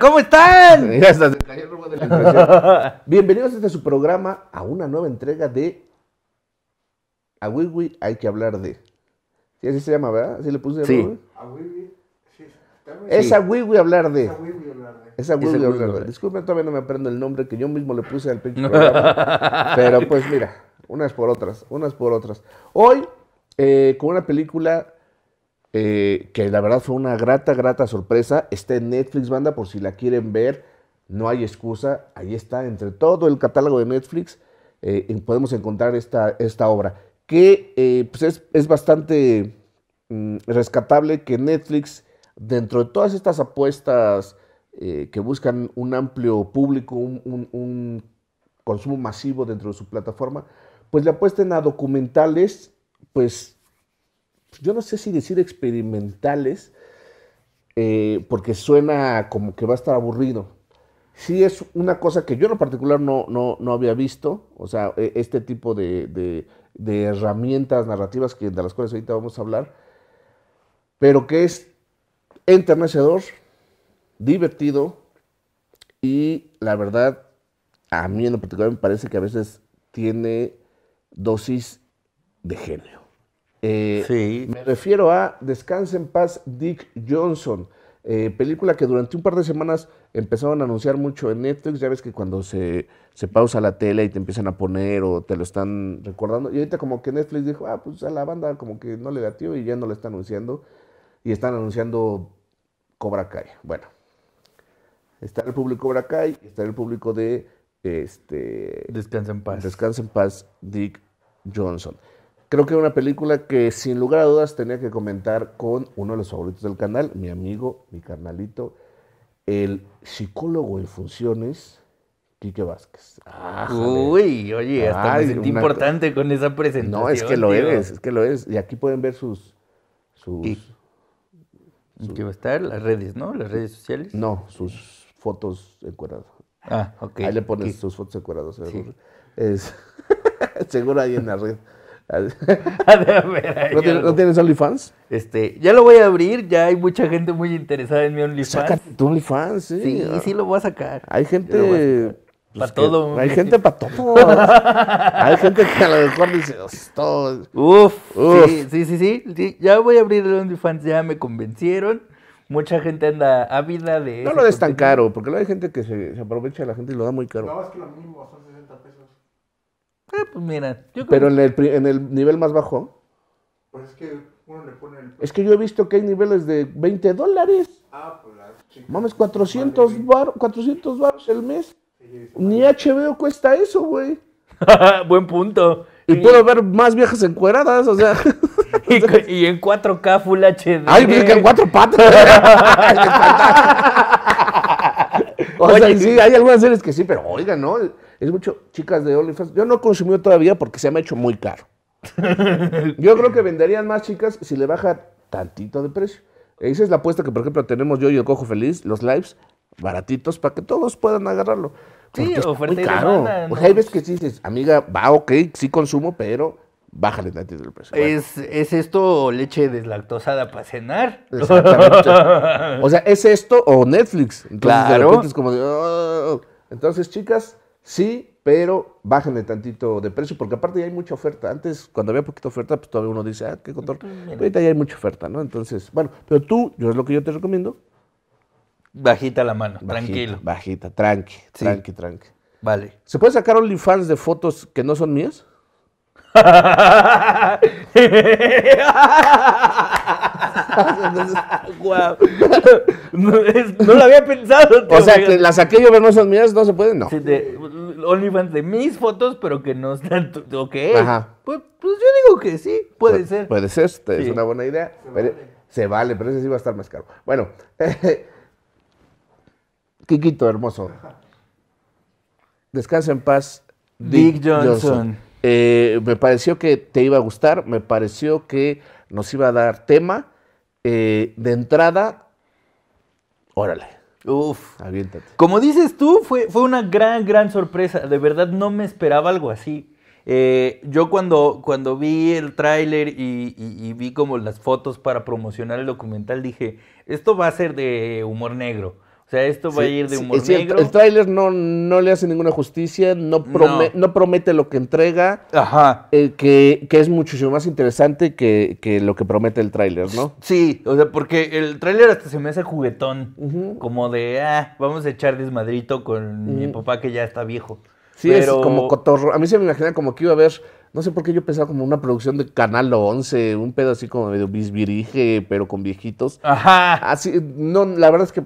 ¿cómo están? Bienvenidos a este su programa a una nueva entrega de A hay que hablar de. Sí, así se llama, ¿verdad? ¿Así le puse? Sí. Nombre? sí. Es sí. a hablar de. Es a hablar de. Disculpen, todavía no me aprendo el nombre que yo mismo le puse al pinche pero pues mira, unas por otras, unas por otras. Hoy, eh, con una película eh, que la verdad fue una grata, grata sorpresa. Está en Netflix, banda, por si la quieren ver, no hay excusa. Ahí está, entre todo el catálogo de Netflix, eh, podemos encontrar esta, esta obra, que eh, pues es, bastante mm, rescatable que Netflix, dentro de todas estas apuestas que buscan un amplio público, un, consumo masivo dentro de su plataforma, pues le apuesten a documentales, pues yo no sé si decir experimentales, eh, porque suena como que va a estar aburrido. Sí es una cosa que yo en lo particular no, no, había visto, o sea, e, este tipo de, herramientas narrativas que, de las cuales ahorita vamos a hablar, pero que es enternecedor, divertido y la verdad, a mí en lo particular me parece que a veces tiene dosis de genio. Eh, me refiero a Descanse en paz Dick Johnson, eh, película que durante un par de semanas empezaron a anunciar mucho en Netflix. Ya ves que cuando se, pausa la tele y te empiezan a poner o te lo están recordando. Y ahorita como que Netflix dijo, ah, pues a la banda como que no le tío y ya no la está anunciando. Y están anunciando Cobra Kai. Bueno, está el público Cobra Kai, está el público de... Este, Descansa en paz. Descansa en paz Dick Johnson. Creo que una película que sin lugar a dudas tenía que comentar con uno de los favoritos del canal, mi amigo, mi carnalito, el psicólogo en funciones, Quique Vázquez. Uy, oye, hasta importante con esa presentación. No, es que lo eres, es que lo eres. Y aquí pueden ver sus... sus, va a estar las redes, ¿no? Las redes sociales. No, sus fotos encuadradas. Ah, ok. Ahí le pones sus fotos encuadradas. Sí. Es... Seguro ahí en la red. ¿No, tienes, OnlyFans? Este, ya lo voy a abrir, ya hay mucha gente muy interesada en mi OnlyFans. Saca tu OnlyFans, sí. Sí, sí lo voy a sacar. Hay gente... Pues para todo. Hay gente para todo. hay gente que a lo mejor dice, todo. Uf, Uf. Sí, sí, sí, sí, Ya voy a abrir el OnlyFans, ya me convencieron. Mucha gente anda ávida de. No lo des tan caro, porque luego hay gente que se, aprovecha de la gente y lo da muy caro. No, es que lo mismo, eh, pues mira. Pero en el, nivel más bajo. Pues es que yo he visto que hay niveles de 20 dólares. Ah, pues Mames, 400 400 baros el mes. Ni HBO cuesta eso, güey. Buen punto. Y puedo ver más viejas encueradas, o sea. Y, en 4K Full HD. Ay, que en 4 patas. o sea, sí, hay algunas series que sí, pero oiga, ¿no? Es mucho, chicas de OnlyFans. Yo no he todavía porque se me ha hecho muy caro. yo creo que venderían más chicas si le baja tantito de precio. Esa es la apuesta que, por ejemplo, tenemos yo y el Cojo Feliz, los lives, baratitos, para que todos puedan agarrarlo. Sí, oferta muy caro. hay veces que dices, amiga, va, ok, sí consumo, pero bájale tantito el precio. ¿Es, esto leche deslactosada para cenar? Exactamente. o sea, ¿es esto o Netflix? Entonces, como oh". Entonces, chicas, Sí, pero bájenle tantito de precio, porque aparte ya hay mucha oferta. Antes, cuando había poquito oferta, pues todavía uno dice, ah, qué control. ahorita ya hay mucha oferta, ¿no? Entonces, bueno, pero tú, yo es lo que yo te recomiendo. Bajita la mano, tranquilo. Bajita, tranqui, tranqui, tranqui. Vale. ¿Se puede sacar OnlyFans de fotos que no son mías? no, lo había pensado. o sea, que las saqué yo, no mías, no se pueden, no. Sí, de, de mis fotos, pero que no están. Ok. Pues, pues, yo digo que sí, puede ser. Puede ser, es una buena idea. Se vale. pero ese sí va a estar más caro. Bueno, Kikito, hermoso. Descansa en paz, Dick, Johnson. Eh, me pareció que te iba a gustar, me pareció que nos iba a dar tema eh, de entrada, órale. Uf, aviéntate. Como dices tú, fue, fue una gran, gran sorpresa. De verdad no me esperaba algo así. Eh, yo cuando, cuando vi el tráiler y, vi como las fotos para promocionar el documental, dije, esto va a ser de humor negro. O sea, esto va a ir de humor negro. El, el tráiler no, no le hace ninguna justicia, no, promete lo que entrega, Ajá. Eh, que, que, es muchísimo más interesante que, lo que promete el tráiler, ¿no? Sí, o sea, porque el tráiler hasta se me hace juguetón, como de, ah, vamos a echar desmadrito con mi papá que ya está viejo. Sí, es como cotorro. A mí se me imaginaba como que iba a haber... No sé por qué yo pensaba como una producción de Canal 11, un pedo así como medio bisbirige, pero con viejitos. Ajá. Así, no, la verdad es que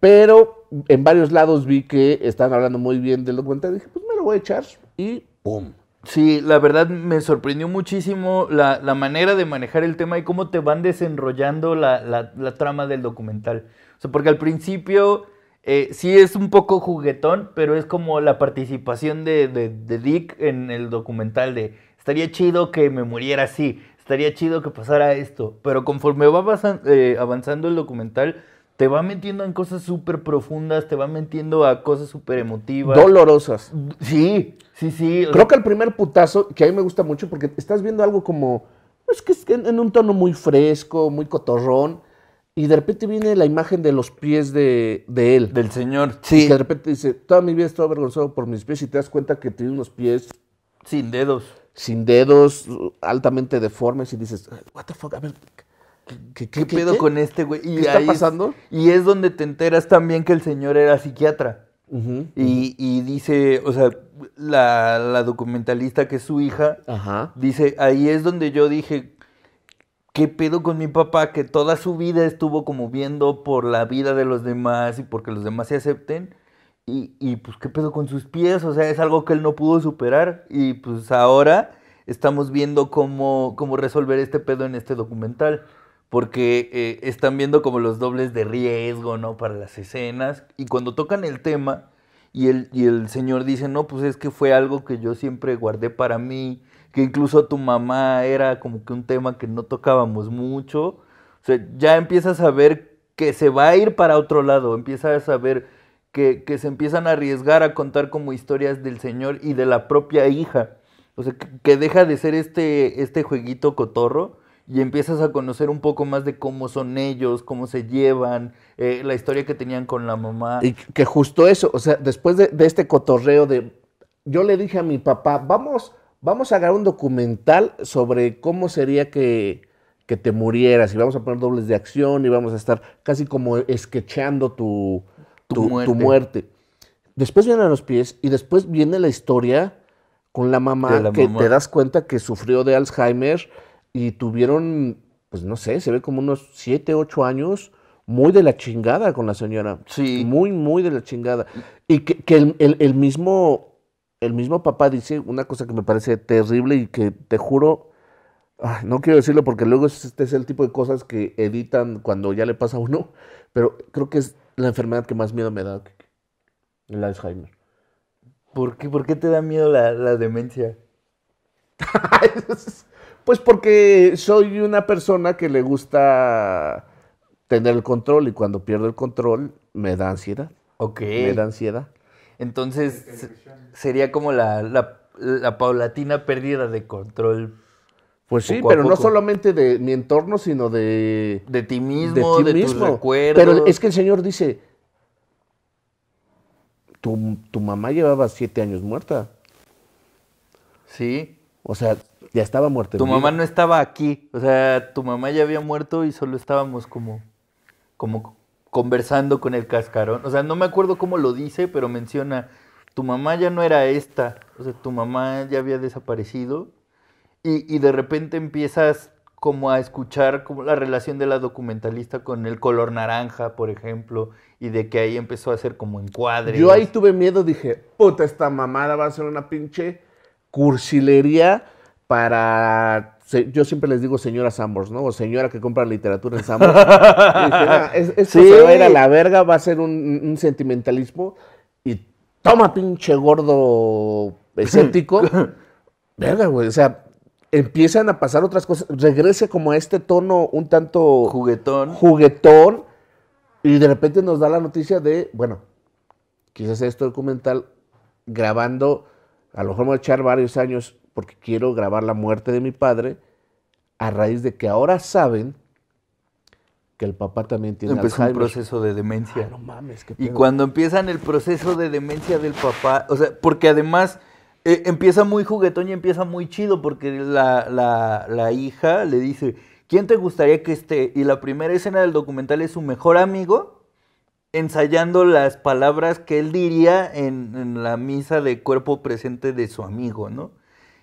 pero en varios lados vi que estaban hablando muy bien del documental. Dije, pues me lo voy a echar y ¡pum! Sí, la verdad me sorprendió muchísimo la, manera de manejar el tema y cómo te van desenrollando la, trama del documental. O sea, porque al principio eh, sí es un poco juguetón, pero es como la participación de, de, Dick en el documental de estaría chido que me muriera así, estaría chido que pasara esto. Pero conforme va eh, avanzando el documental, te va metiendo en cosas súper profundas, te va metiendo a cosas súper emotivas. Dolorosas. Sí, sí, sí. Creo que el primer putazo, que a mí me gusta mucho porque estás viendo algo como, es que es en un tono muy fresco, muy cotorrón, y de repente viene la imagen de los pies de, él. Del señor. Sí. Y de repente dice, toda mi vida estoy avergonzado por mis pies y te das cuenta que tiene unos pies... Sin dedos. Sin dedos, altamente deformes y dices, what the fuck, a ver, ¿Qué, qué, pedo con este güey? ¿Qué está pasando? y es donde te enteras también que el señor era psiquiatra. y, dice, o sea, la, documentalista que es su hija, dice, ahí es donde yo dije, ¿qué pedo con mi papá que toda su vida estuvo como viendo por la vida de los demás y porque los demás se acepten? Y, pues, ¿qué pedo con sus pies? O sea, es algo que él no pudo superar y pues ahora estamos viendo cómo, cómo resolver este pedo en este documental porque eh, están viendo como los dobles de riesgo, ¿no? Para las escenas. Y cuando tocan el tema y el, y el señor dice, no, pues es que fue algo que yo siempre guardé para mí, que incluso tu mamá era como que un tema que no tocábamos mucho. O sea, ya empiezas a ver que se va a ir para otro lado, empiezas a ver que, se empiezan a arriesgar a contar como historias del señor y de la propia hija. O sea, que, que deja de ser este, este jueguito cotorro y empiezas a conocer un poco más de cómo son ellos, cómo se llevan, eh, la historia que tenían con la mamá. Y que justo eso, o sea, después de, este cotorreo de, yo le dije a mi papá, vamos, vamos a grabar un documental sobre cómo sería que, te murieras y vamos a poner dobles de acción y vamos a estar casi como esquechando tu, tu, muerte. Después vienen a los pies y después viene la historia con la mamá, que te das cuenta que sufrió de Alzheimer y tuvieron, pues no sé, se ve como unos 7, 8 años muy de la chingada con la señora. Sí. Muy, muy de la chingada. Y que, que el, el, mismo, el mismo papá dice una cosa que me parece terrible y que te juro, no quiero decirlo porque luego este es el tipo de cosas que editan cuando ya le pasa a uno, pero creo que es la enfermedad que más miedo me da, el Alzheimer. ¿Por qué, ¿Por qué te da miedo la, la demencia? Pues porque soy una persona que le gusta tener el control y cuando pierdo el control me da ansiedad. Ok. Me da ansiedad. Entonces sería como la, paulatina pérdida de control pues sí, pero no solamente de mi entorno, sino de... De ti mismo, de, mismo. Pero es que el Señor dice, tu, tu, mamá llevaba siete años muerta. Sí. O sea, ya estaba muerto. Tu mamá no estaba aquí. O sea, tu mamá ya había muerto y solo estábamos como, como conversando con el cascarón. O sea, no me acuerdo cómo lo dice, pero menciona, tu mamá ya no era esta. O sea, tu mamá ya había desaparecido. Y, y de repente empiezas como a escuchar como la relación de la documentalista con el color naranja, por ejemplo, y de que ahí empezó a hacer como encuadres. Yo ahí tuve miedo, dije, puta, esta mamada va a ser una pinche cursilería para yo siempre les digo señora Sambors, ¿no? O señora que compra literatura en Sambors. eso ah, es, se va a ir a la verga, va a ser un, sentimentalismo. Y toma, pinche gordo escéptico. verga, güey. O sea, empiezan a pasar otras cosas. Regrese como a este tono un tanto. Juguetón. Juguetón. Y de repente nos da la noticia de, bueno, quizás esto documental grabando, a lo mejor voy a echar varios años porque quiero grabar la muerte de mi padre a raíz de que ahora saben que el papá también tiene un proceso de demencia. Ah, no mames, qué Y cuando empiezan el proceso de demencia del papá, o sea, porque además eh, empieza muy juguetón y empieza muy chido, porque la, hija le dice, ¿quién te gustaría que esté? Y la primera escena del documental es su mejor amigo ensayando las palabras que él diría en la misa de cuerpo presente de su amigo, ¿no?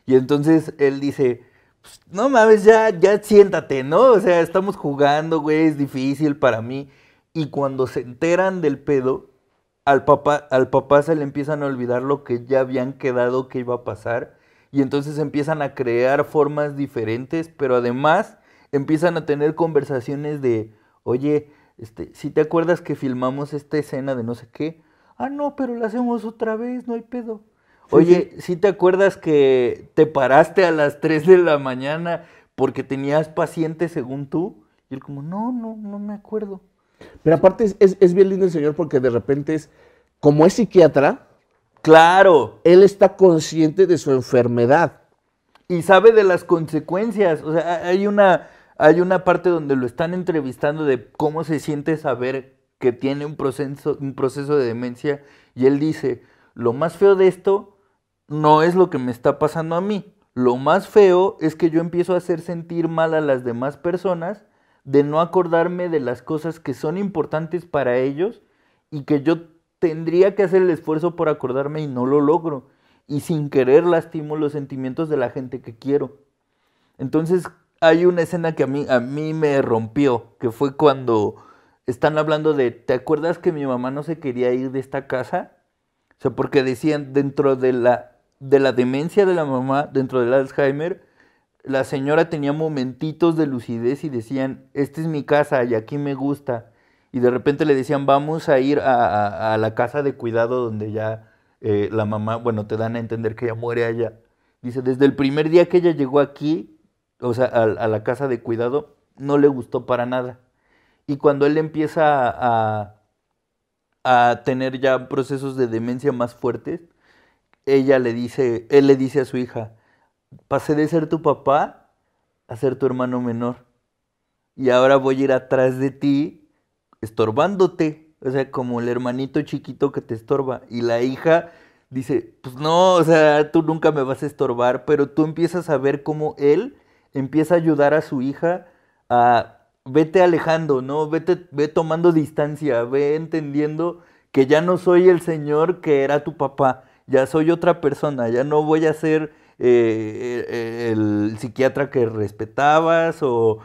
Y entonces él dice, pues, no mames, ya, ya siéntate, ¿no? O sea, estamos jugando, güey, es difícil para mí. Y cuando se enteran del pedo, al papá, al papá se le empiezan a olvidar lo que ya habían quedado que iba a pasar. Y entonces empiezan a crear formas diferentes, pero además empiezan a tener conversaciones de, oye, este, si te acuerdas que filmamos esta escena de no sé qué, ah, no, pero la hacemos otra vez, no hay pedo. Oye, si sí. te acuerdas que te paraste a las 3 de la mañana porque tenías pacientes según tú? Y él como, no, no, no me acuerdo. Pero aparte es, bien lindo el señor porque de repente es, como es psiquiatra, claro, él está consciente de su enfermedad. Y sabe de las consecuencias. O sea, hay una, hay una parte donde lo están entrevistando de cómo se siente saber que tiene un proceso, un proceso de demencia y él dice, lo más feo de esto no es lo que me está pasando a mí. Lo más feo es que yo empiezo a hacer sentir mal a las demás personas de no acordarme de las cosas que son importantes para ellos y que yo tendría que hacer el esfuerzo por acordarme y no lo logro. Y sin querer lastimo los sentimientos de la gente que quiero. Entonces hay una escena que a mí, a mí me rompió, que fue cuando están hablando de, ¿te acuerdas que mi mamá no se quería ir de esta casa? O sea, porque decían dentro de la de la demencia de la mamá dentro del Alzheimer, la señora tenía momentitos de lucidez y decían, esta es mi casa y aquí me gusta. Y de repente le decían, vamos a ir a, la casa de cuidado donde ya eh, la mamá, bueno, te dan a entender que ya muere allá. Dice, desde el primer día que ella llegó aquí, o sea, a, la casa de cuidado, no le gustó para nada. Y cuando él empieza a tener ya procesos de demencia más fuertes, ella le dice, él le dice a su hija, pasé de ser tu papá a ser tu hermano menor. Y ahora voy a ir atrás de ti, estorbándote. O sea, como el hermanito chiquito que te estorba. Y la hija dice, pues no, o sea, tú nunca me vas a estorbar, pero tú empiezas a ver cómo él empieza a ayudar a su hija a, vete alejando, ¿no? Vete, ve tomando distancia, ve entendiendo que ya no soy el señor que era tu papá ya soy otra persona, ya no voy a ser eh, eh, el psiquiatra que respetabas o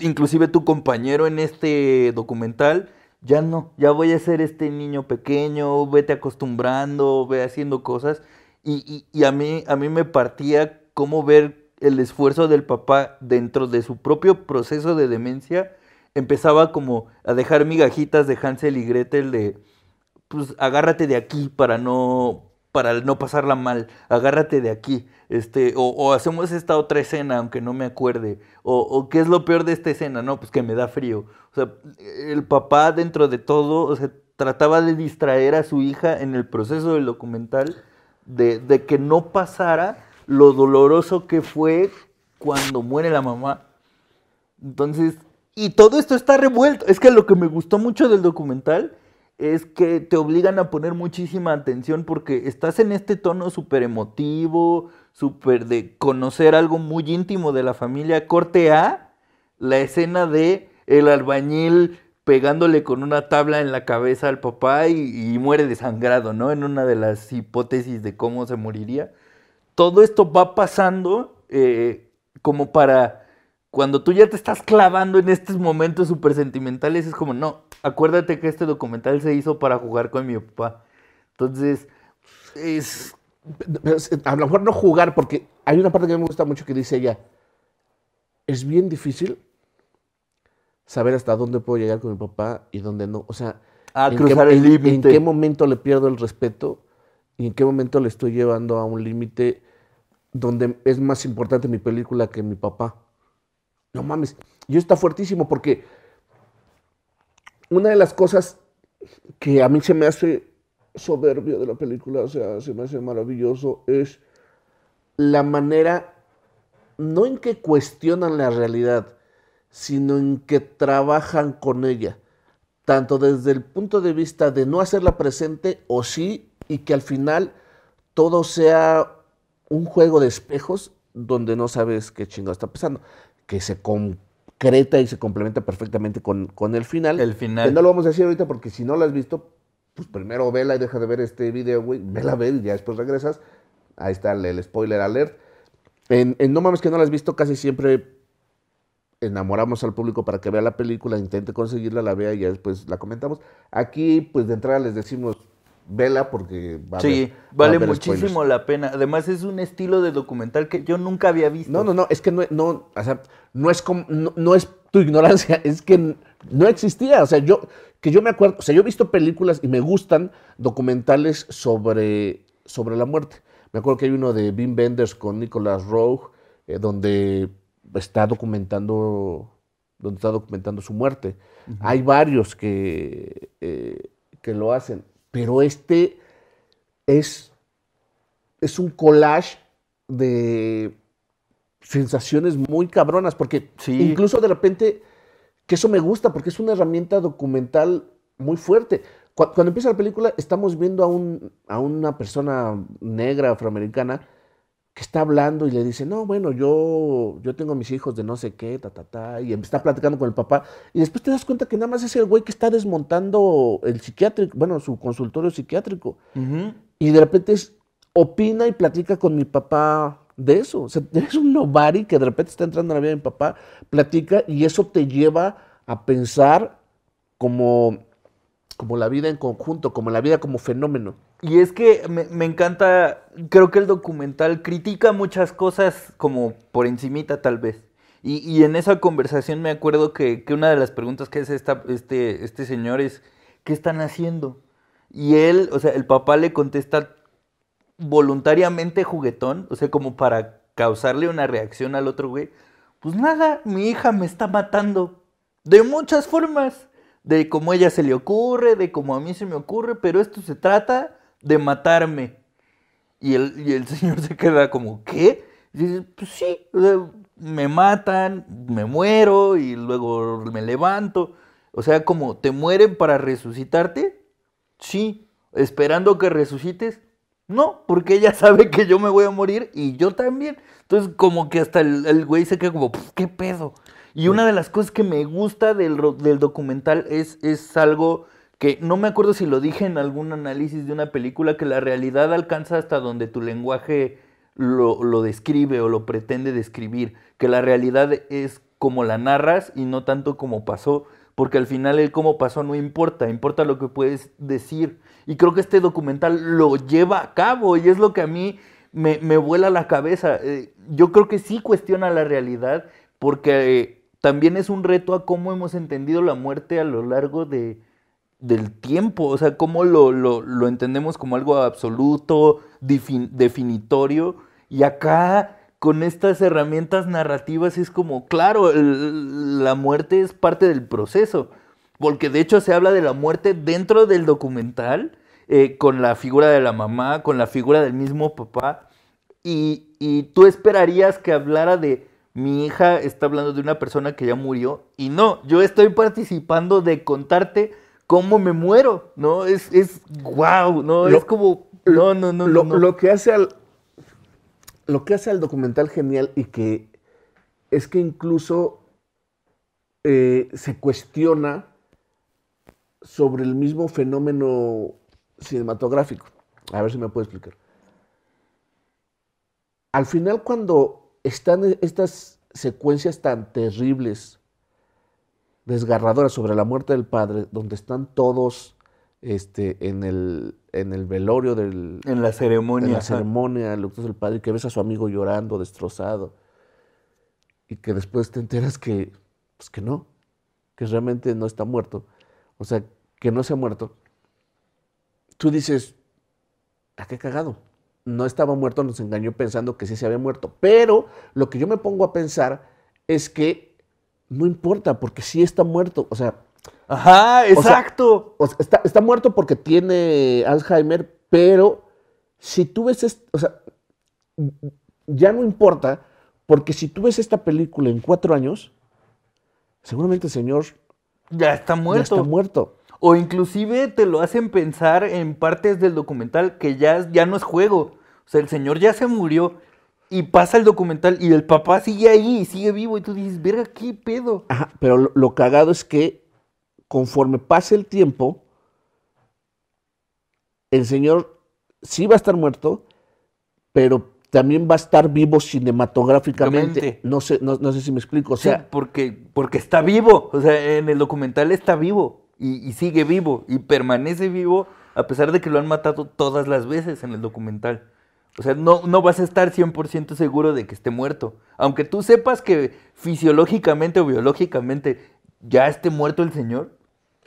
inclusive tu compañero en este documental, ya no, ya voy a ser este niño pequeño, vete acostumbrando, ve haciendo cosas. Y, a, mí, a mí me partía cómo ver el esfuerzo del papá dentro de su propio proceso de demencia. Empezaba como a dejar migajitas de Hansel y Gretel de, pues agárrate de aquí para no, para no pasarla mal, agárrate de aquí, este, o, hacemos esta otra escena, aunque no me acuerde, o, qué es lo peor de esta escena, no, pues que me da frío. O sea, el papá dentro de todo, o trataba de distraer a su hija en el proceso del documental, de, de que no pasara lo doloroso que fue cuando muere la mamá. Entonces, y todo esto está revuelto. Es que lo que me gustó mucho del documental es que te obligan a poner muchísima atención porque estás en este tono súper emotivo, súper de conocer algo muy íntimo de la familia. Corte A, la escena de el albañil pegándole con una tabla en la cabeza al papá y, muere desangrado, ¿no? En una de las hipótesis de cómo se moriría. Todo esto va pasando eh, como para cuando tú ya te estás clavando en estos momentos súper sentimentales, es como, no, acuérdate que este documental se hizo para jugar con mi papá. Entonces, es... A lo mejor no jugar, porque hay una parte que me gusta mucho que dice ella, es bien difícil saber hasta dónde puedo llegar con mi papá y dónde no. O sea, ah, en, qué, el en, en, qué, momento le pierdo el respeto y en qué momento le estoy llevando a un límite donde es más importante mi película que mi papá. No mames, yo está fuertísimo porque una de las cosas que a mí se me hace soberbio de la película, o sea, se me hace maravilloso, es la manera, no en que cuestionan la realidad, sino en que trabajan con ella, tanto desde el punto de vista de no hacerla presente o sí, y que al final todo sea un juego de espejos donde no sabes qué chingo está pasando, que se, con, Creta y se complementa perfectamente con, el final. El final. no lo vamos a decir ahorita porque si no lo has visto, pues primero vela y deja de ver este video, güey. Vela, ver y ya después regresas. Ahí está el, spoiler alert. En, en, No Mames que no lo has visto, casi siempre enamoramos al público para que vea la película, intente conseguirla, la vea y ya después la comentamos. Aquí, pues de entrada les decimos, vela porque vale muchísimo la pena. Además es un estilo de documental que yo nunca había visto. No, no, no, es que no, no, o sea, no es no, es tu ignorancia, es que no existía, o sea, yo que yo me acuerdo, o sea, yo he visto películas y me gustan documentales sobre sobre la muerte. Me acuerdo que hay uno de Wim Benders con Nicolas Rowe eh, donde está documentando donde está documentando su muerte. Hay varios que eh, que lo hacen pero este es, un collage de sensaciones muy cabronas, porque incluso de repente, que eso me gusta, porque es una herramienta documental muy fuerte. Cuando, empieza la película, estamos viendo a, un, a una persona negra afroamericana que está hablando y le dice, no, bueno, yo, yo tengo mis hijos de no sé qué, ta, ta, ta, y em, está platicando con el papá, y después te das cuenta que nada más es el güey que está desmontando el psiquiátrico, bueno, su consultorio psiquiátrico, y de repente opina y platica con mi papá de eso, o sea, es un novari que de repente está entrando en la vida de mi papá, platica, y eso te lleva a pensar como como la vida en conjunto, como la vida como fenómeno. Y es que me, encanta, creo que el documental critica muchas cosas como por encimita tal vez. Y, en esa conversación me acuerdo que, una de las preguntas que hace este, este señor es, ¿qué están haciendo? Y él, o sea, el papá le contesta voluntariamente juguetón, o sea, como para causarle una reacción al otro güey. Pues nada, mi hija me está matando. De muchas formas de cómo a ella se le ocurre, de cómo a mí se me ocurre, pero esto se trata de matarme. Y el, señor se queda como, ¿qué? dice, pues sí, me matan, me muero y luego me levanto. O sea, como te mueren para resucitarte, sí, esperando que resucites, no, porque ella sabe que yo me voy a morir y yo también. Entonces, como que hasta el, güey se queda como, ¿qué pedo? Y una de las cosas que me gusta del, del documental es, es algo que no me acuerdo si lo dije en algún análisis de una película, que la realidad alcanza hasta donde tu lenguaje lo, lo, describe o lo pretende describir, que la realidad es como la narras y no tanto como pasó, porque al final el cómo pasó no importa, importa lo que puedes decir y creo que este documental lo lleva a cabo y es lo que a mí me, vuela la cabeza. Eh, yo creo que sí cuestiona la realidad porque eh, también es un reto a cómo hemos entendido la muerte a lo largo del tiempo, o sea, cómo lo, entendemos como algo absoluto, definitorio, y acá con estas herramientas narrativas es como, claro, la muerte es parte del proceso, porque de hecho se habla de la muerte dentro del documental, eh, con la figura de la mamá, con la figura del mismo papá, y, tú esperarías que hablara de mi hija está hablando de una persona que ya murió, y no, yo estoy participando de contarte cómo me muero, ¿no? Es, es wow, ¿no? es como, no, no, no. Lo, lo que hace al... Lo que hace al documental genial y que es que incluso eh, se cuestiona sobre el mismo fenómeno cinematográfico. A ver si me puede explicar. Al final, cuando están e-, estas secuencias tan terribles, desgarradoras sobre la muerte del padre, donde están todos este, en, el, en el velorio del... En la ceremonia. En la ceremonia, el del padre, que ves a su amigo llorando, destrozado, y que después te enteras que, pues que no, que realmente no está muerto. O sea, que no se ha muerto, tú dices, ¿a ah, qué cagado? No estaba muerto, nos engañó pensando que sí se había muerto. Pero lo que yo me pongo a pensar es que no importa, porque sí está muerto. O sea. Ajá, exacto. está, muerto porque tiene Alzheimer, pero si tú ves. o sea, ya no importa, porque si tú ves esta película en cuatro años, seguramente el señor. Ya está muerto. Ya está muerto o inclusive te lo hacen pensar en partes del documental que ya, ya no es juego. O sea, el señor ya se murió y pasa el documental y el papá sigue ahí sigue vivo y tú dices, verga, qué pedo. Ajá, pero lo, cagado es que conforme pase el tiempo, el señor sí va a estar muerto, pero también va a estar vivo cinematográficamente. No sé, no, sé si me explico. O sea, porque, porque está vivo. O sea, en el documental está vivo y, sigue vivo y permanece vivo a pesar de que lo han matado todas las veces en el documental. O sea, no, no vas a estar 100% seguro de que esté muerto. Aunque tú sepas que fisiológicamente o biológicamente ya esté muerto el señor,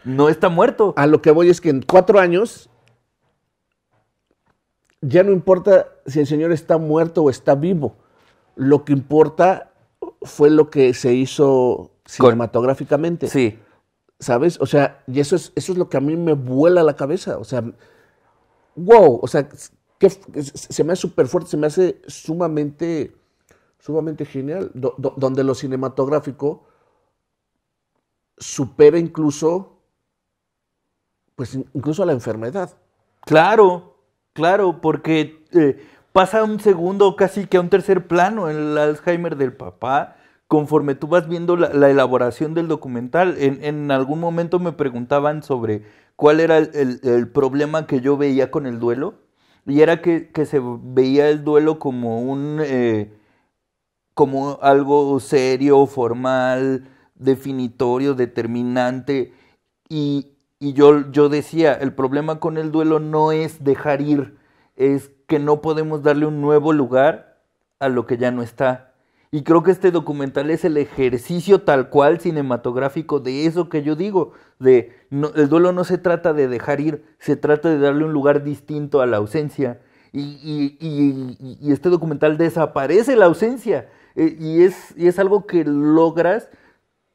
no está muerto. A lo que voy es que en cuatro años ya no importa si el señor está muerto o está vivo. Lo que importa fue lo que se hizo cinematográficamente. Sí. ¿Sabes? O sea, y eso es, eso es lo que a mí me vuela la cabeza. O sea, wow, o sea, se me hace súper fuerte, se me hace sumamente, sumamente genial, donde lo cinematográfico supera incluso, pues incluso a la enfermedad. Claro, claro, porque eh, pasa un segundo, casi que a un tercer plano, el Alzheimer del papá, conforme tú vas viendo la, elaboración del documental, en, algún momento me preguntaban sobre cuál era el, problema que yo veía con el duelo, y era que, se veía el duelo como un... Eh, como algo serio, formal, definitorio, determinante, y, yo, yo decía, el problema con el duelo no es dejar ir, es que no podemos darle un nuevo lugar a lo que ya no está y creo que este documental es el ejercicio tal cual cinematográfico de eso que yo digo, de el duelo no se trata de dejar ir, se trata de darle un lugar distinto a la ausencia. Y, este documental desaparece la ausencia. Eh, y es, y es algo que logras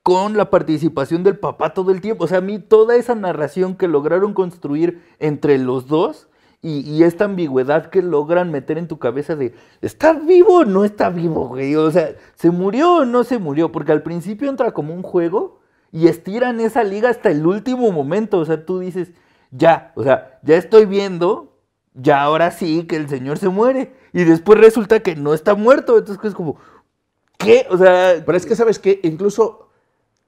con la participación del papá todo el tiempo. O sea, a mí toda esa narración que lograron construir entre los dos y, esta ambigüedad que logran meter en tu cabeza de, ¿está vivo o no está vivo, güey? O sea, ¿se murió o no se murió? Porque al principio entra como un juego y estiran esa liga hasta el último momento. O sea, tú dices, ya, o sea, ya estoy viendo, ya ahora sí que el señor se muere. Y después resulta que no está muerto. Entonces es como, ¿qué? O sea... Pero es que, ¿sabes qué? Incluso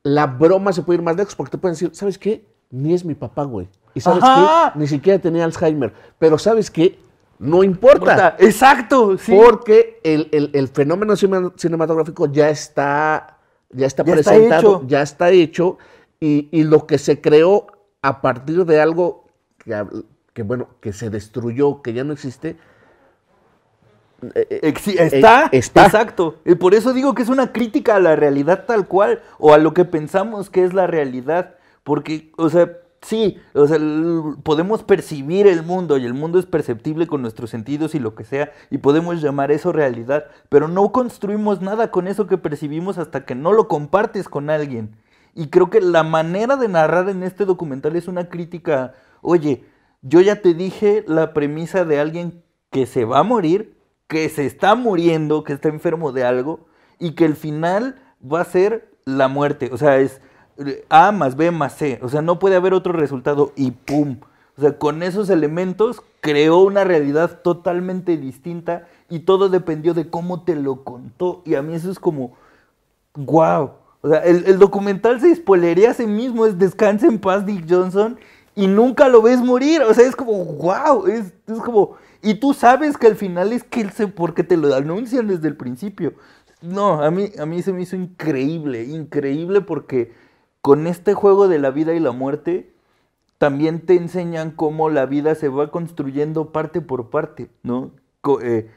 la broma se puede ir más lejos porque te pueden decir, ¿sabes qué? ni es mi papá, güey. Y sabes qué, ni siquiera tenía Alzheimer. Pero sabes qué, no importa. Exacto, sí. Porque el, fenómeno cinematográfico ya está, ya está presentado, ya está hecho. Y, lo que se creó a partir de algo que, bueno, que se destruyó, que ya no existe. Eh, eh, está, está, exacto. Y por eso digo que es una crítica a la realidad tal cual o a lo que pensamos que es la realidad. Porque, o sea, sí, podemos percibir el mundo y el mundo es perceptible con nuestros sentidos y lo que sea, y podemos llamar eso realidad, pero no construimos nada con eso que percibimos hasta que no lo compartes con alguien. Y creo que la manera de narrar en este documental es una crítica, oye, yo ya te dije la premisa de alguien que se va a morir, que se está muriendo, que está enfermo de algo, y que el final va a ser la muerte. O sea, es a más B más C. O sea, no puede haber otro resultado y ¡pum! O sea, con esos elementos creó una realidad totalmente distinta y todo dependió de cómo te lo contó. Y a mí eso es como, wow. O sea, el, documental se spoilería a sí mismo, es Descansa en paz Dick Johnson y nunca lo ves morir. O sea, es como, wow, es, como... Y tú sabes que al final es que él se, porque te lo anuncian desde el principio. No, a mí, a mí se me hizo increíble, increíble porque con este juego de la vida y la muerte, también te enseñan cómo la vida se va construyendo parte por parte, ¿no? Eh,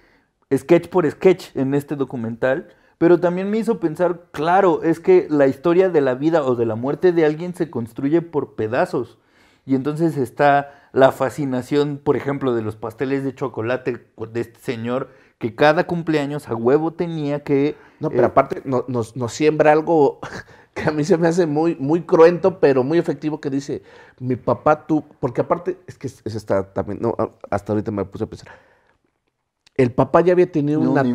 sketch por sketch en este documental. Pero también me hizo pensar, claro, es que la historia de la vida o de la muerte de alguien se construye por pedazos. Y entonces está la fascinación, por ejemplo, de los pasteles de chocolate de este señor que cada cumpleaños a huevo tenía que... No, eh, pero aparte nos siembra algo que a mí se me hace muy, muy cruento, pero muy efectivo, que dice, mi papá tú, porque aparte, es que es, está también, ah, hasta ahorita me puse a pensar, el papá ya había tenido una, un,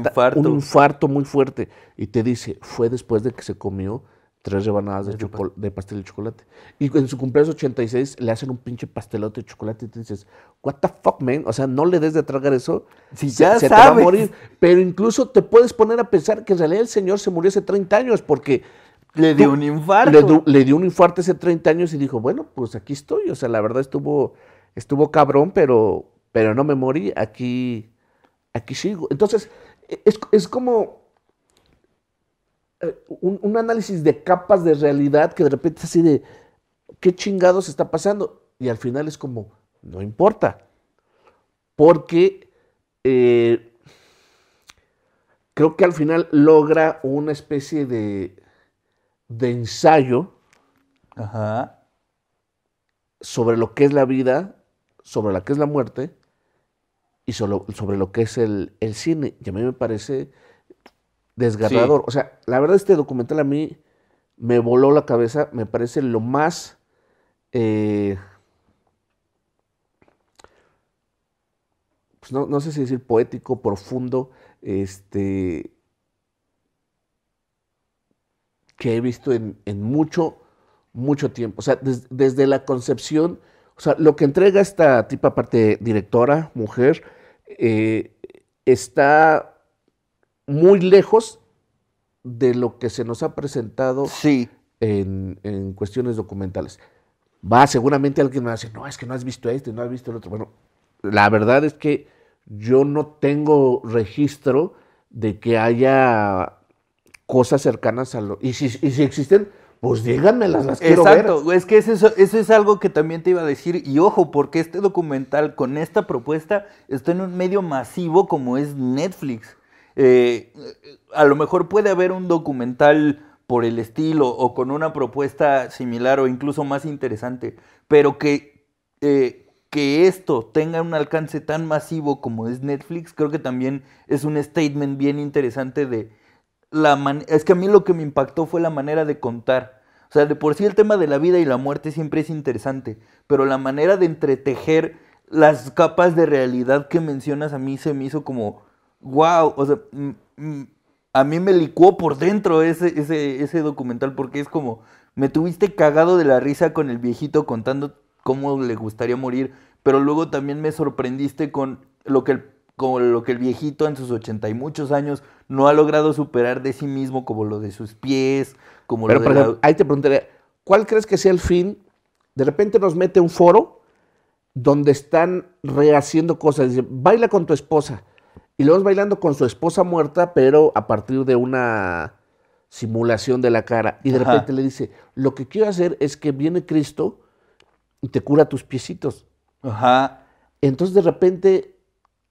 infarto. muy fuerte y te dice, fue después de que se comió tres rebanadas de, de pastel de chocolate. Y en su cumpleaños 86 le hacen un pinche pastelote de chocolate y te dices, what the fuck, man, o sea, no le des de tragar eso, si ya se va a morir. Pero incluso te puedes poner a pensar que en realidad el señor se murió hace 30 años porque le dio un infarto. Le, dio un infarto hace 30 años y dijo, bueno, pues aquí estoy. O sea, la verdad estuvo, estuvo cabrón, pero, pero no me morí. Aquí, aquí sigo. Entonces, e-, es, como eh, un, análisis de capas de realidad que de repente es así de, ¿qué chingados está pasando? Y al final es como, no importa. Porque... Eh, creo que al final logra una especie de, de ensayo sobre lo que es la vida, sobre la que es la muerte y sobre, sobre lo que es el, cine. Y a mí me parece desgarrador. O sea, la verdad este documental a mí me voló la cabeza, me parece lo más... Eh, pues no, no, sé si decir poético, profundo, este, que he visto en, mucho, mucho tiempo. O sea, desde la concepción, o sea, lo que entrega esta tipa, parte directora, mujer, eh, está muy lejos de lo que se nos ha presentado sí. en, en, cuestiones documentales. Va, seguramente alguien me va a decir, no, es que no has visto este, no has visto el otro. Bueno, la verdad es que yo no tengo registro de que haya cosas cercanas a lo... Y si, existen, pues díganmelas, las quiero Exacto. ver. Exacto, es que eso, es algo que también te iba a decir. Y ojo, porque este documental con esta propuesta está en un medio masivo como es Netflix. Eh, a lo mejor puede haber un documental por el estilo o con una propuesta similar o incluso más interesante, pero que, eh, que esto tenga un alcance tan masivo como es Netflix, creo que también es un statement bien interesante de es que a mí lo que me impactó fue la manera de contar. O sea, de por sí el tema de la vida y la muerte siempre es interesante, pero la manera de entretejer las capas de realidad que mencionas a mí se me hizo como, wow, o sea, a mí me licuó por dentro ese, ese, ese documental porque es como, me tuviste cagado de la risa con el viejito contando cómo le gustaría morir, pero luego también me sorprendiste con lo que el como lo que el viejito en sus ochenta y muchos años no ha logrado superar de sí mismo, como lo de sus pies, como lo de ahí te preguntaré, ¿cuál crees que sea el fin? De repente nos mete un foro donde están rehaciendo cosas, dice, baila con tu esposa. Y luego bailando con su esposa muerta, pero a partir de una simulación de la cara. Y de repente le dice, lo que quiero hacer es que viene Cristo y te cura tus piecitos. Ajá. Entonces de repente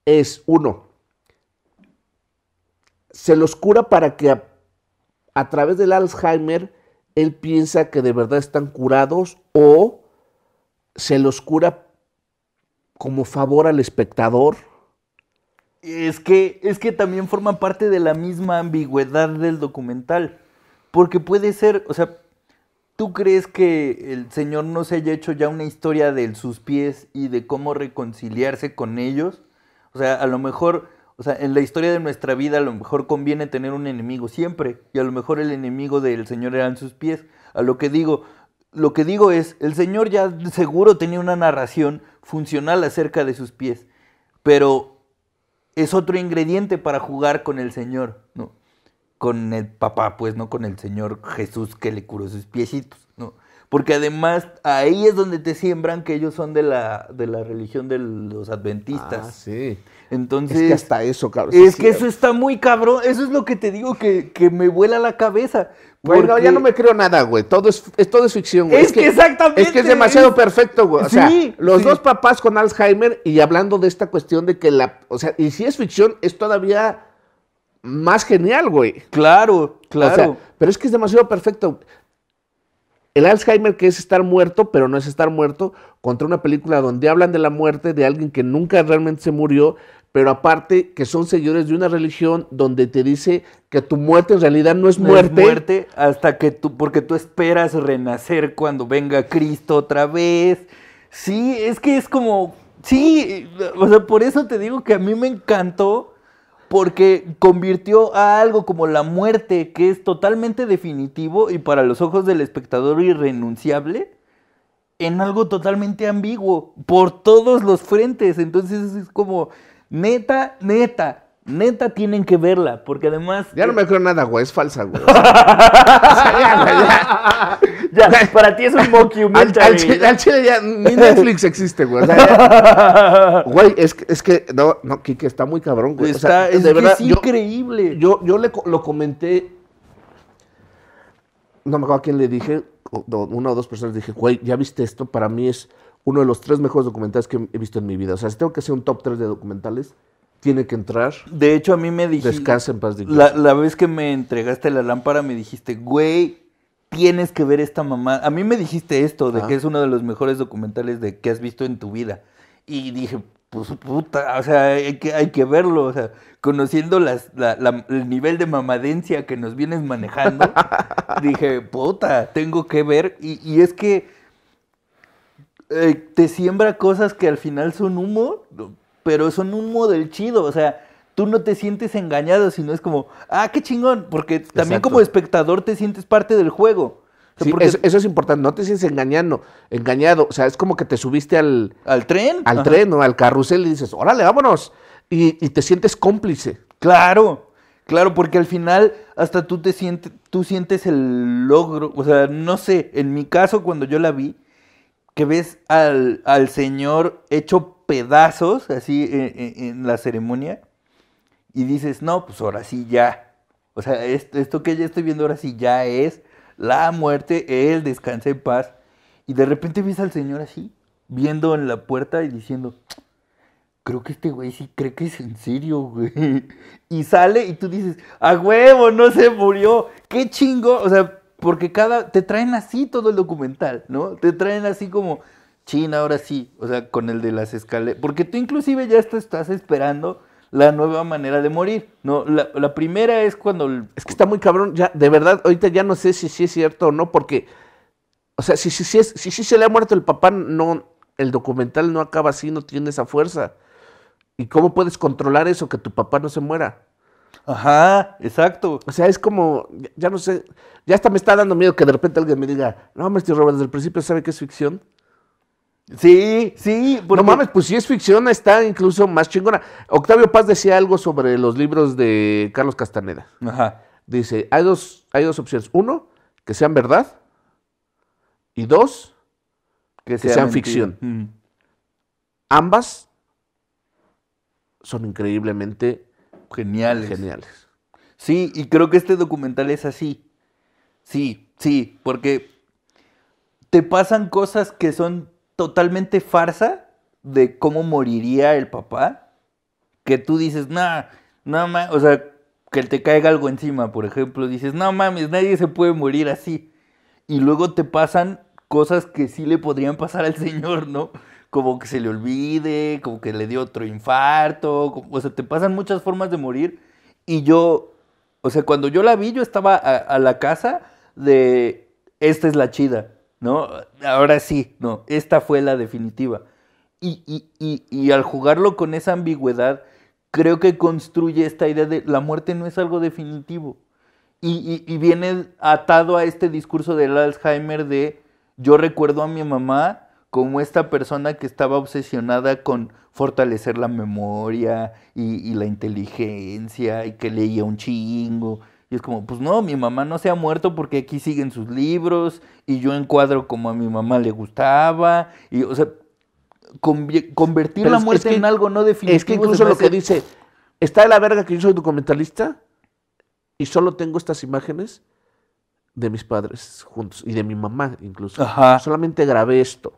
es, uno, se los cura para que a, través del Alzheimer él piensa que de verdad están curados o se los cura como favor al espectador. Es que, es que también forma parte de la misma ambigüedad del documental. Porque puede ser, o sea, ¿tú crees que el señor no se haya hecho ya una historia de sus pies y de cómo reconciliarse con ellos? O sea, a lo mejor, o sea, en la historia de nuestra vida a lo mejor conviene tener un enemigo siempre. Y a lo mejor el enemigo del Señor eran sus pies. A lo que digo, lo que digo es, el Señor ya seguro tenía una narración funcional acerca de sus pies. Pero es otro ingrediente para jugar con el Señor, ¿no? Con el papá, pues, no con el Señor Jesús que le curó sus piecitos, ¿no? Porque además ahí es donde te siembran que ellos son de la, de la religión de los adventistas. Ah, sí. Entonces. Es que hasta eso, cabrón. Es, que eso está muy cabrón. Eso es lo que te digo que, me vuela la cabeza. Bueno, ya no me creo nada, güey. Todo es, es todo ficción, güey. Es, que, exactamente. Es que es demasiado perfecto, güey. O sea, los dos papás con Alzheimer y hablando de esta cuestión de que la. O sea, y si es ficción, es todavía más genial, güey. Claro, claro. pero es que es demasiado perfecto. El Alzheimer que es estar muerto, pero no es estar muerto, contra una película donde hablan de la muerte de alguien que nunca realmente se murió, pero aparte que son seguidores de una religión donde te dice que tu muerte en realidad no es muerte. muerte hasta que tú, porque tú esperas renacer cuando venga Cristo otra vez. Sí, es que es como, sí, o sea, por eso te digo que a mí me encantó porque convirtió a algo como la muerte, que es totalmente definitivo y para los ojos del espectador irrenunciable, en algo totalmente ambiguo por todos los frentes. Entonces es como, neta, neta, Neta tienen que verla, porque además. Ya no me creo nada, güey, es falsa, güey. ya, para ti es un mockumentary. Al, chile, al chile ya ni Netflix existe, güey. güey, es, es que, no, Kike, está muy cabrón, güey. Está, es, increíble. Yo, yo, le, lo comenté. No me acuerdo a quién le dije, una o dos personas dije, güey, ya viste esto, para mí es uno de los tres mejores documentales que he visto en mi vida. O sea, si tengo que hacer un top tres de documentales tiene que entrar. De hecho, a mí me dijiste. Descansa en paz. La, la vez que me entregaste la lámpara, me dijiste, güey, tienes que ver esta mamá. A mí me dijiste esto, de que es uno de los mejores documentales de que has visto en tu vida. Y dije, pues puta, o sea, hay que, hay que verlo, o sea, conociendo las, el nivel de mamadencia que nos vienes manejando, dije, puta, tengo que ver. Y, es que eh, te siembra cosas que al final son humo, pero son un modelo chido, o sea, tú no te sientes engañado, sino es como, ah, qué chingón, porque también como espectador te sientes parte del juego. eso, es importante, no te sientes engañando, engañado, o sea, es como que te subiste al... Al tren. Al tren o al carrusel y dices, órale, vámonos, y, te sientes cómplice. Claro. Claro, porque al final hasta tú te sientes, tú sientes el logro, o sea, no sé, en mi caso cuando yo la vi, que ves al, al señor hecho pedazos así e, e, en, la ceremonia y dices, no, pues ahora sí ya. O sea, esto, que ya estoy viendo ahora sí ya es la muerte, el descanso en paz. Y de repente ves al Señor así, viendo en la puerta y diciendo, creo que este güey sí cree que es en serio, güey. Y sale y tú dices, a huevo, no se murió, qué chingo. O sea, porque cada, te traen así todo el documental, ¿no? Te traen así como China, ahora sí, o sea, con el de las escaleras, porque tú inclusive ya estás esperando la nueva manera de morir. No, la, primera es cuando... Es que está muy cabrón, ya, de verdad, ahorita ya no sé si sí es cierto o no, porque, o sea, si sí si, si, se le ha muerto el papá, no, el documental no acaba así, no tiene esa fuerza. ¿Y cómo puedes controlar eso, que tu papá no se muera? Ajá, exacto. O sea, es como, ya, no sé, ya hasta me está dando miedo que de repente alguien me diga, no, Mr. Robert, desde el principio sabe que es ficción. Sí, sí. No mames, pues si es ficción está incluso más chingona. Octavio Paz decía algo sobre los libros de Carlos Castaneda. Ajá. Dice, hay dos, hay dos opciones. Uno, que sean verdad. Y dos, que, sean ficción. Ambas son increíblemente geniales. geniales. Sí, y creo que este documental es así. Sí, sí, porque te pasan cosas que son totalmente farsa de cómo moriría el papá, que tú dices, nada, nada o sea, que te caiga algo encima, por ejemplo, dices, no mames, nadie se puede morir así. Y luego te pasan cosas que sí le podrían pasar al señor, ¿no? Como que se le olvide, como que le dio otro infarto, o sea, te pasan muchas formas de morir. Y yo, o sea, cuando yo la vi, yo estaba a la casa de, esta es la chida. ¿no? Ahora sí, no, esta fue la definitiva. Y, y, al jugarlo con esa ambigüedad, creo que construye esta idea de la muerte no es algo definitivo. Y, viene atado a este discurso del Alzheimer de yo recuerdo a mi mamá como esta persona que estaba obsesionada con fortalecer la memoria y, la inteligencia y que leía un chingo y es como, pues no, mi mamá no se ha muerto porque aquí siguen sus libros y yo encuadro como a mi mamá le gustaba. Y, o sea, convertir la muerte en algo no definitivo. Es que incluso lo que dice, está de la verga que yo soy documentalista y solo tengo estas imágenes de mis padres juntos y de mi mamá incluso. Solamente grabé esto.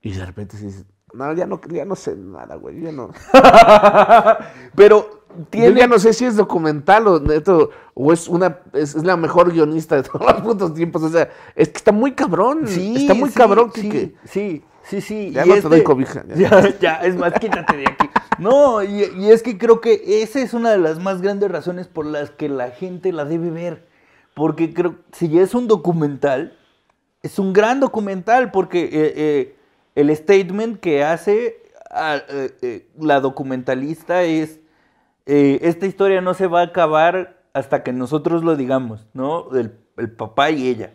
Y de repente se dice, no, ya no, ya no sé nada, güey, ya no. Pero yo ya no sé si es documental o, o es una es, la mejor guionista de todos los tiempos. O sea, es que está muy cabrón. Sí, está muy cabrón, sí, Sí, sí, sí. Ya no te este doy cobija. Ya. es más, quítate de aquí. No, y, es que creo que esa es una de las más grandes razones por las que la gente la debe ver. Porque creo, si es un documental, es un gran documental, porque eh, eh, el statement que hace eh, la documentalista es eh, esta historia no se va a acabar hasta que nosotros lo digamos, ¿no? El, papá y ella.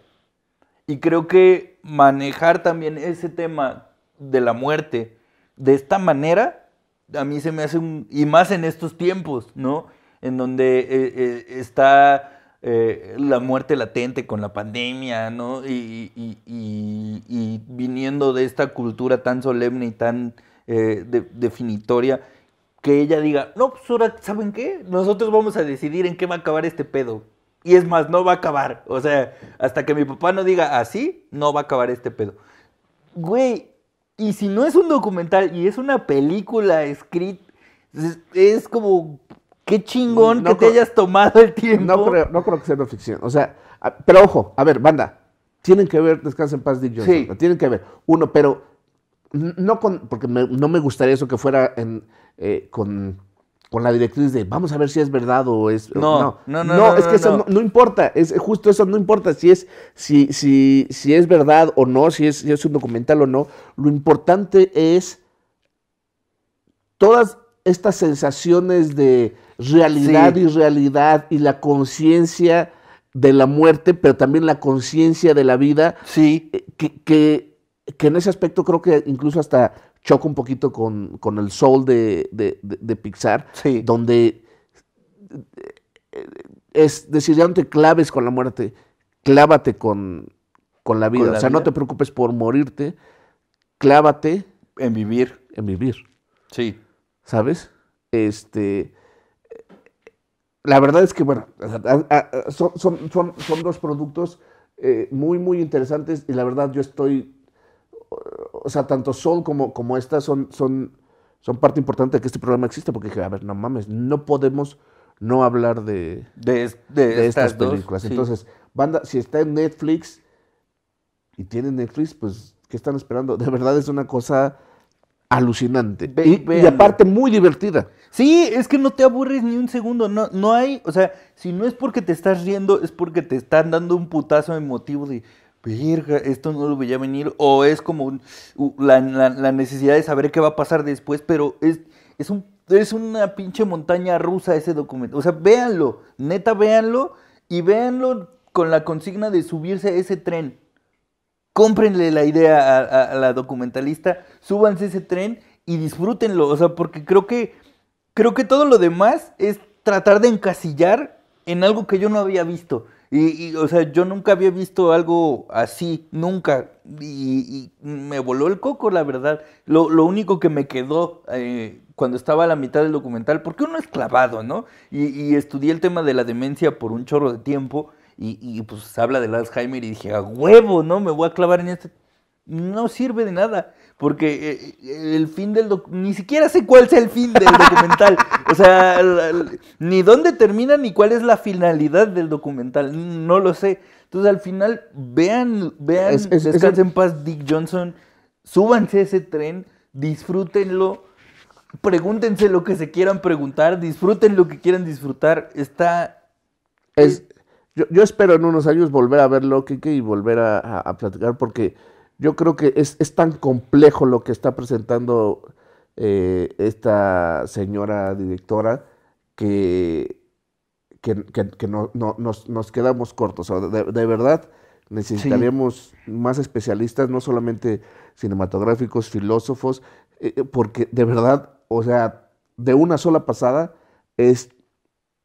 Y creo que manejar también ese tema de la muerte de esta manera, a mí se me hace un... Y más en estos tiempos, ¿no? En donde eh, eh, está la muerte latente con la pandemia, ¿no? Y, viniendo de esta cultura tan solemne y tan definitoria, que ella diga, no, pues ahora, ¿saben qué? Nosotros vamos a decidir en qué va a acabar este pedo. Y es más, no va a acabar. O sea, hasta que mi papá no diga así, no va a acabar este pedo. Güey, y si no es un documental y es una película escrita, es, como, qué chingón que te hayas tomado el tiempo. No creo, no creo que sea una ficción. O sea, pero ojo, a ver, banda, tienen que ver Descansa en paz, Dick Tienen que ver. Uno, pero no con, porque no me gustaría eso que fuera en, eh, con, la directriz de vamos a ver si es verdad o es... No, no, no, no, no es que eso no, importa, es justo eso no importa si es, si es verdad o no, si es, es un documental o no, lo importante es todas estas sensaciones de realidad y realidad y la conciencia de la muerte, pero también la conciencia de la vida, sí. Eh, que, que que en ese aspecto creo que incluso hasta choca un poquito con, el soul de, de, Pixar, sí. donde eh, eh, es decir, ya no te claves con la muerte, clávate con, la vida. o sea, no te preocupes por morirte, clávate. En vivir. En vivir. Sí. ¿Sabes? Este. La verdad es que, bueno, son, dos productos eh, muy, muy interesantes y la verdad yo estoy o sea, tanto Sol como, como esta son, son, son parte importante de que este programa existe, porque dije, a ver, no mames, no podemos no hablar de, estas, películas. Entonces, banda, si está en Netflix y tiene Netflix, pues, ¿qué están esperando? De verdad es una cosa alucinante. y, aparte muy divertida. Sí, es que no te aburres ni un segundo. No, no hay, o sea, si no es porque te estás riendo, es porque te están dando un putazo emotivo de verga, esto no lo veía venir, o es como la, necesidad de saber qué va a pasar después, pero es, es, un, es una pinche montaña rusa ese documento. O sea, véanlo, neta, véanlo, y véanlo con la consigna de subirse a ese tren. Cómprenle la idea a, la documentalista, súbanse ese tren y disfrútenlo, o sea, porque creo que, creo que todo lo demás es tratar de encasillar en algo que yo no había visto. Y, o sea, yo nunca había visto algo así, nunca. Y, me voló el coco, la verdad. Lo, único que me quedó eh, cuando estaba a la mitad del documental, porque uno es clavado, ¿no? Y, estudié el tema de la demencia por un chorro de tiempo. Y, pues habla del Alzheimer y dije, a huevo, ¿no? Me voy a clavar en este. No sirve de nada porque eh, eh, el fin del ni siquiera sé cuál sea el fin del documental. o sea, ni dónde termina ni cuál es la finalidad del documental, no lo sé. Entonces al final vean, vean, descansen en paz Dick Johnson, súbanse a ese tren, disfrútenlo, pregúntense lo que se quieran preguntar, disfruten lo que quieran disfrutar. Está es, yo, espero en unos años volver a verlo, Kike, y volver a platicar porque yo creo que es, tan complejo lo que está presentando eh, esta señora directora que, nos, quedamos cortos. de, verdad necesitaríamos más especialistas, no solamente cinematográficos, filósofos, eh, eh, porque de verdad, o sea, de una sola pasada es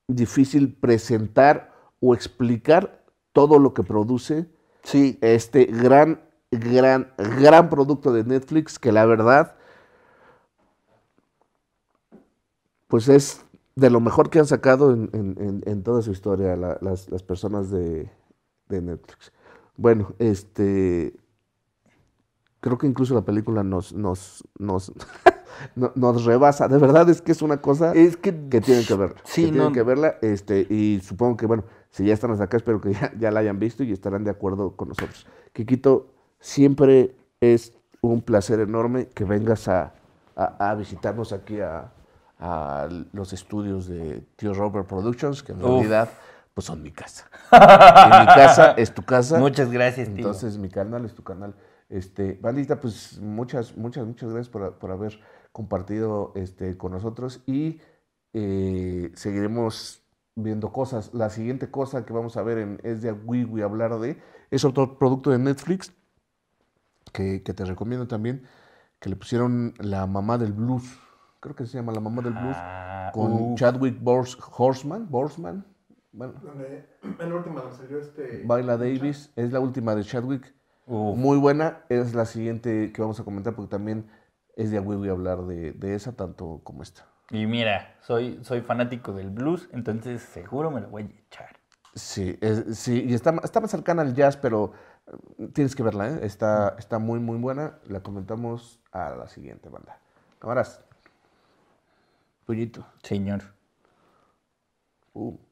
difícil presentar o explicar todo lo que produce sí. este gran gran, gran producto de Netflix que la verdad, pues es de lo mejor que han sacado en, toda su historia las, personas de, Netflix. Bueno, este, creo que incluso la película nos, nos, nos, nos rebasa. De verdad es que es una cosa es que, que tienen que verla. tienen que verla. Este, y supongo que, bueno, si ya están hasta acá, espero que ya, ya la hayan visto y estarán de acuerdo con nosotros. Kikito, Siempre es un placer enorme que vengas a, visitarnos aquí a, los estudios de Tío Robert Productions, que en realidad pues son mi casa. mi casa es tu casa. Muchas gracias, tío. Entonces mi canal es tu canal. Este, pues muchas, muchas, muchas gracias por, haber compartido este, con nosotros y eh, seguiremos viendo cosas. La siguiente cosa que vamos a ver es de Wiwi hablar de, es otro producto de Netflix que, te recomiendo también, que le pusieron la mamá del blues, creo que se llama la mamá del blues, ah, con uh. Chadwick Bors, Horseman, Borsman. Bueno, la última salió este... Baila Davis, es la última de Chadwick. Muy buena, es la siguiente que vamos a comentar porque también es de a voy a hablar de, esa tanto como esta. Y mira, soy, soy fanático del blues, entonces seguro me la voy a echar. Sí, sí y está, está más cercana al jazz, pero Tienes que verla, ¿eh? Está, está muy, muy buena. La comentamos a la siguiente banda. Cámaras. Puñito. Señor. Uh.